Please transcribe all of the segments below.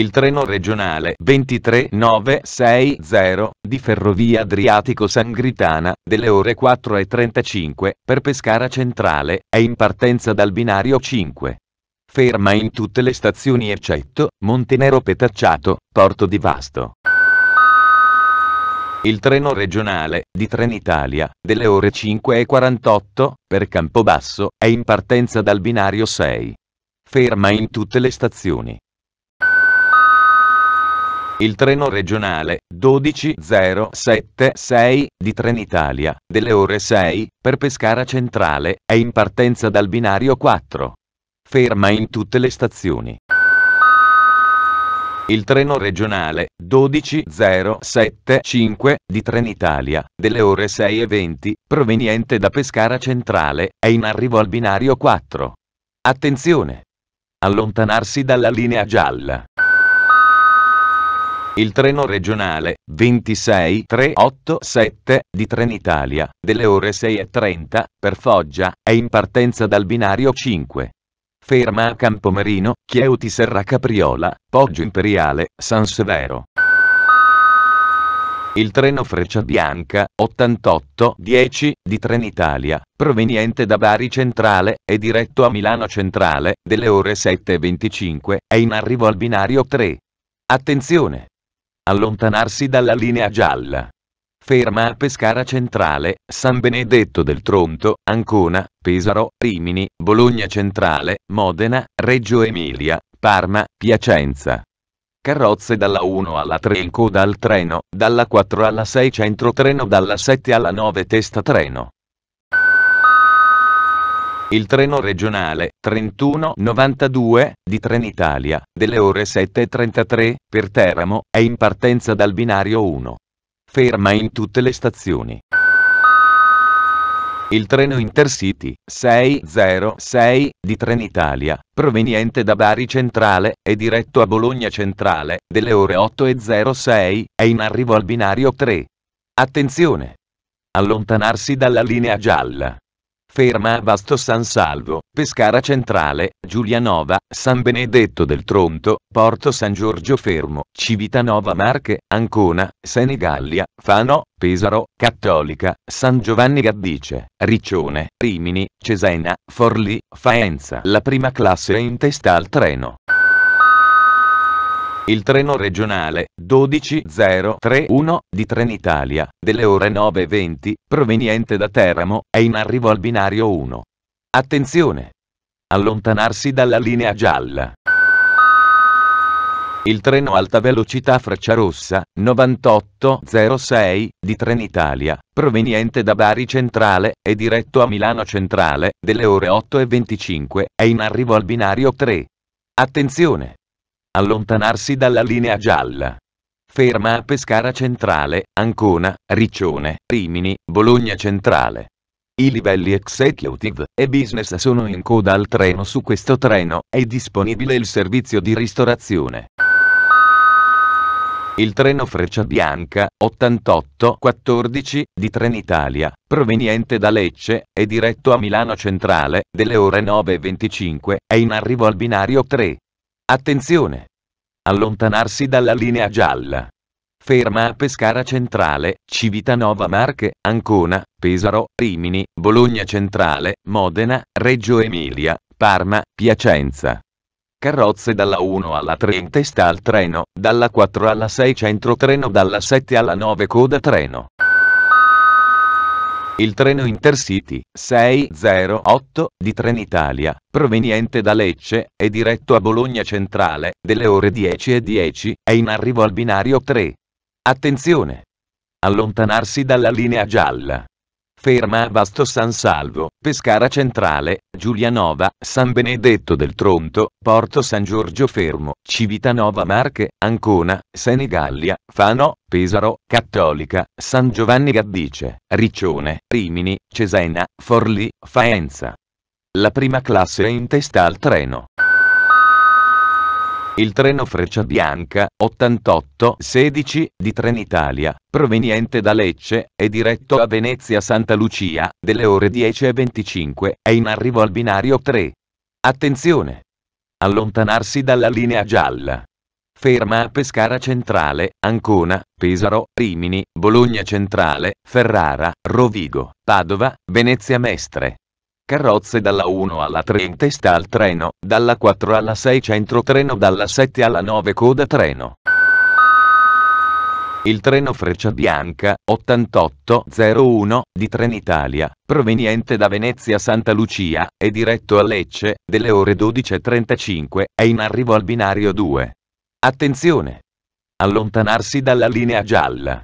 il treno regionale 23960 di Ferrovia Adriatico-Sangritana, delle ore 4.35, per Pescara Centrale, è in partenza dal binario 5. Ferma in tutte le stazioni eccetto Montenero Petacciato, Porto di Vasto. Il treno regionale di Trenitalia, delle ore 5.48, per Campobasso, è in partenza dal binario 6. Ferma in tutte le stazioni il treno regionale 12076 di Trenitalia, delle ore 6, per Pescara Centrale, è in partenza dal binario 4. Ferma in tutte le stazioni. Il treno regionale 12075 di Trenitalia, delle ore 6.20, proveniente da Pescara Centrale, è in arrivo al binario 4. Attenzione! Allontanarsi dalla linea gialla. Il treno regionale 26387 di Trenitalia, delle ore 6.30, per Foggia, è in partenza dal binario 5. Ferma a Campomerino, Chieuti Serra Capriola, Poggio Imperiale, San Severo. Il treno Freccia Bianca 8810 di Trenitalia, proveniente da Bari Centrale e diretto a Milano Centrale, delle ore 7.25, è in arrivo al binario 3. Attenzione! allontanarsi dalla linea gialla. Ferma a Pescara Centrale, San Benedetto del Tronto, Ancona, Pesaro, Rimini, Bologna Centrale, Modena, Reggio Emilia, Parma, Piacenza. Carrozze dalla 1 alla 3 in coda al treno, dalla 4 alla 6 centro treno, dalla 7 alla 9 testa treno il treno regionale 3192 di Trenitalia, delle ore 7.33, per Teramo, è in partenza dal binario 1. Ferma in tutte le stazioni. Il treno Intercity 606 di Trenitalia, proveniente da Bari Centrale è diretto a Bologna Centrale, delle ore 8.06, è in arrivo al binario 3. Attenzione! Allontanarsi dalla linea gialla. Ferma a Vasto San Salvo, Pescara Centrale, Giulianova, San Benedetto del Tronto, Porto San Giorgio Fermo, Civitanova Marche, Ancona, Senigallia, Fano, Pesaro, Cattolica, San Giovanni Gaddice, Riccione, Rimini, Cesena, Forlì, Faenza. La prima classe è in testa al treno. Il treno regionale 12031 di Trenitalia, delle ore 9.20, proveniente da Teramo, è in arrivo al binario 1. Attenzione! Allontanarsi dalla linea gialla. Il treno alta velocità freccia rossa 9806 di Trenitalia, proveniente da Bari Centrale e diretto a Milano Centrale, delle ore 8.25, è in arrivo al binario 3. Attenzione! allontanarsi dalla linea gialla. Ferma a Pescara Centrale, Ancona, Riccione, Rimini, Bologna Centrale. I livelli executive e business sono in coda al treno su questo treno, è disponibile il servizio di ristorazione. Il treno Freccia Bianca 8814 di Trenitalia, proveniente da Lecce, è diretto a Milano Centrale, delle ore 9.25, è in arrivo al binario 3. Attenzione! Allontanarsi dalla linea gialla. Ferma a Pescara Centrale, Civitanova Marche, Ancona, Pesaro, Rimini, Bologna Centrale, Modena, Reggio Emilia, Parma, Piacenza. Carrozze dalla 1 alla 3 in testa al treno, dalla 4 alla 6 centro treno, dalla 7 alla 9 coda treno, il treno Intercity 608 di Trenitalia, proveniente da Lecce, è diretto a Bologna Centrale, delle ore 10.10, e 10, è in arrivo al binario 3. Attenzione! Allontanarsi dalla linea gialla. Ferma a Vasto San Salvo, Pescara Centrale, Giulianova, San Benedetto del Tronto, Porto San Giorgio Fermo, Civitanova Marche, Ancona, Senigallia, Fano, Pesaro, Cattolica, San Giovanni Gaddice, Riccione, Rimini, Cesena, Forlì, Faenza. La prima classe è in testa al treno il treno Frecciabianca 8816 di Trenitalia, proveniente da Lecce è diretto a Venezia Santa Lucia, delle ore 10.25, è in arrivo al binario 3. Attenzione! Allontanarsi dalla linea gialla. Ferma a Pescara Centrale, Ancona, Pesaro, Rimini, Bologna Centrale, Ferrara, Rovigo, Padova, Venezia Mestre carrozze dalla 1 alla 3 in testa al treno, dalla 4 alla 6 centro treno, dalla 7 alla 9 coda treno. Il treno Freccia Bianca 8801 di Trenitalia, proveniente da Venezia Santa Lucia, è diretto a Lecce, delle ore 12.35, è in arrivo al binario 2. Attenzione! Allontanarsi dalla linea gialla.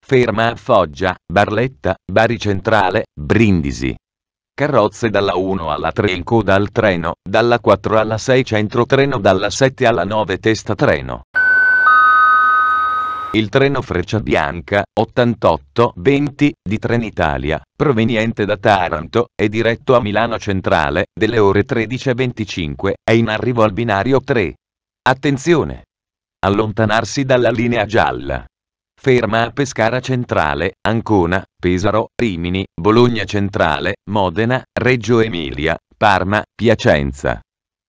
Ferma a Foggia, Barletta, Bari Centrale, Brindisi carrozze dalla 1 alla 3 in coda al treno, dalla 4 alla 6 centro treno, dalla 7 alla 9 testa treno. Il treno Freccia Bianca 8820 di Trenitalia, proveniente da Taranto, è diretto a Milano Centrale, delle ore 13.25, è in arrivo al binario 3. Attenzione! Allontanarsi dalla linea gialla ferma a Pescara Centrale, Ancona, Pesaro, Rimini, Bologna Centrale, Modena, Reggio Emilia, Parma, Piacenza.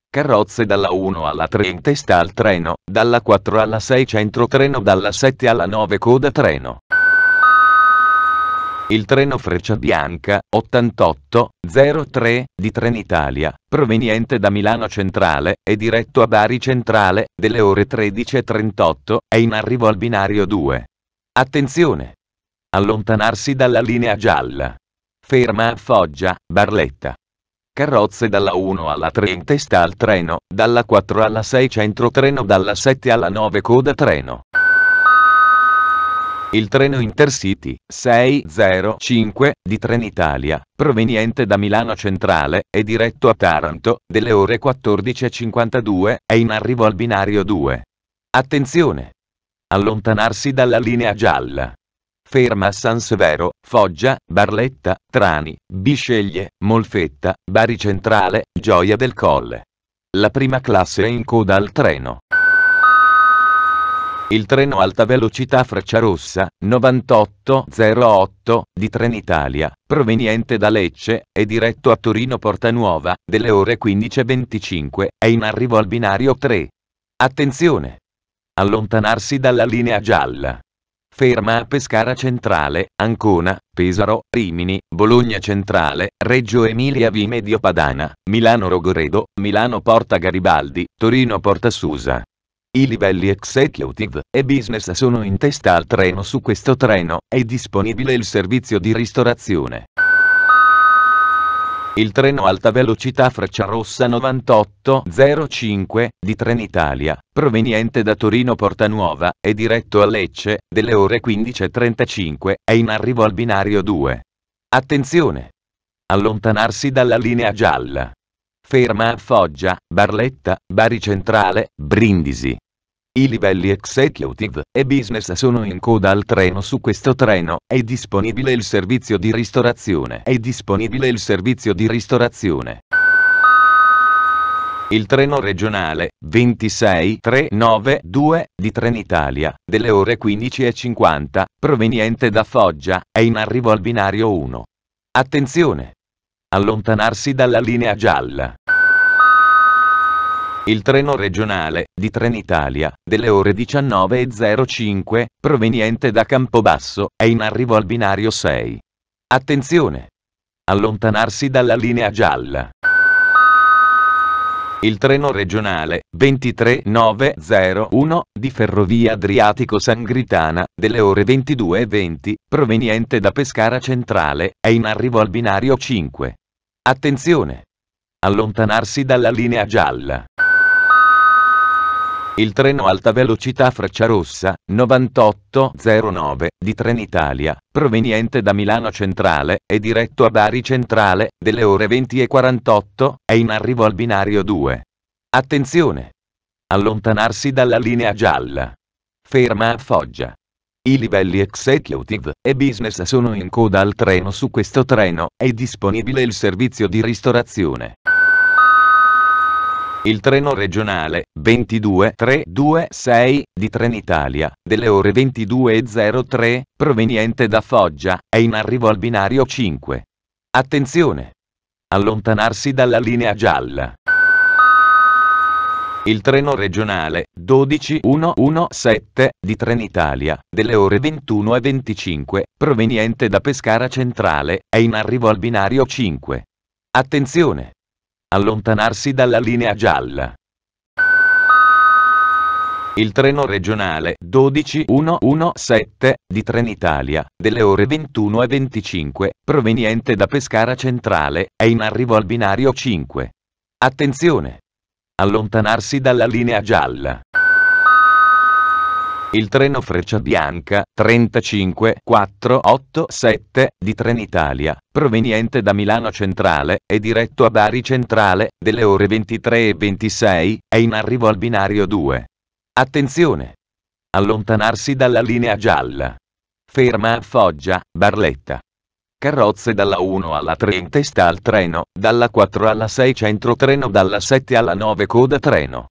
Carrozze dalla 1 alla 3 in testa al treno, dalla 4 alla 6 centro treno, dalla 7 alla 9 coda treno. Il treno Freccia Bianca 8803 di Trenitalia, proveniente da Milano Centrale e diretto a Bari Centrale, delle ore 13.38, è in arrivo al binario 2. Attenzione! Allontanarsi dalla linea gialla. Ferma a Foggia, Barletta. Carrozze dalla 1 alla 3 in testa al treno, dalla 4 alla 6 centro treno, dalla 7 alla 9 coda treno. Il treno Intercity 605 di Trenitalia, proveniente da Milano Centrale e diretto a Taranto, delle ore 14.52, è in arrivo al binario 2. Attenzione! allontanarsi dalla linea gialla. Ferma a San Severo, Foggia, Barletta, Trani, Bisceglie, Molfetta, Bari Centrale, Gioia del Colle. La prima classe è in coda al treno. Il treno alta velocità Frecciarossa 9808 di Trenitalia, proveniente da Lecce, è diretto a Torino Porta Nuova, delle ore 15.25, è in arrivo al binario 3. Attenzione! allontanarsi dalla linea gialla. Ferma a Pescara Centrale, Ancona, Pesaro, Rimini, Bologna Centrale, Reggio Emilia V Medio Padana, Milano Rogoredo, Milano Porta Garibaldi, Torino Porta Susa. I livelli executive e business sono in testa al treno su questo treno, è disponibile il servizio di ristorazione il treno alta velocità Frecciarossa 9805 di Trenitalia, proveniente da Torino Portanuova, è diretto a Lecce, delle ore 15.35, è in arrivo al binario 2. Attenzione! Allontanarsi dalla linea gialla. Ferma a Foggia, Barletta, Bari Centrale, Brindisi. I livelli executive e business sono in coda al treno su questo treno, è disponibile il servizio di ristorazione. È disponibile il servizio di ristorazione. Il treno regionale 26392 di Trenitalia, delle ore 15.50, proveniente da Foggia, è in arrivo al binario 1. Attenzione! Allontanarsi dalla linea gialla il treno regionale di Trenitalia delle ore 19.05, proveniente da Campobasso, è in arrivo al binario 6. Attenzione! Allontanarsi dalla linea gialla. Il treno regionale 23901 di Ferrovia Adriatico-Sangritana, delle ore 22.20, proveniente da Pescara Centrale, è in arrivo al binario 5. Attenzione! Allontanarsi dalla linea gialla il treno alta velocità Frecciarossa 9809 di Trenitalia, proveniente da Milano Centrale e diretto a Bari Centrale, delle ore 20 e 48, è in arrivo al binario 2. Attenzione! Allontanarsi dalla linea gialla. Ferma a Foggia. I livelli executive e business sono in coda al treno su questo treno, è disponibile il servizio di ristorazione. Il treno regionale 22326 di Trenitalia, delle ore 22.03, proveniente da Foggia, è in arrivo al binario 5. Attenzione! Allontanarsi dalla linea gialla. Il treno regionale 12117 di Trenitalia, delle ore 21.25, proveniente da Pescara Centrale, è in arrivo al binario 5. Attenzione! allontanarsi dalla linea gialla. Il treno regionale 12117 di Trenitalia, delle ore 21 e 25, proveniente da Pescara Centrale, è in arrivo al binario 5. Attenzione! Allontanarsi dalla linea gialla. Il treno Freccia Bianca 35487 di Trenitalia, proveniente da Milano Centrale e diretto a Bari Centrale, delle ore 23 e 26, è in arrivo al binario 2. Attenzione! Allontanarsi dalla linea gialla. Ferma a Foggia, Barletta. Carrozze dalla 1 alla 3 in testa al treno, dalla 4 alla 6 centro treno, dalla 7 alla 9 coda treno.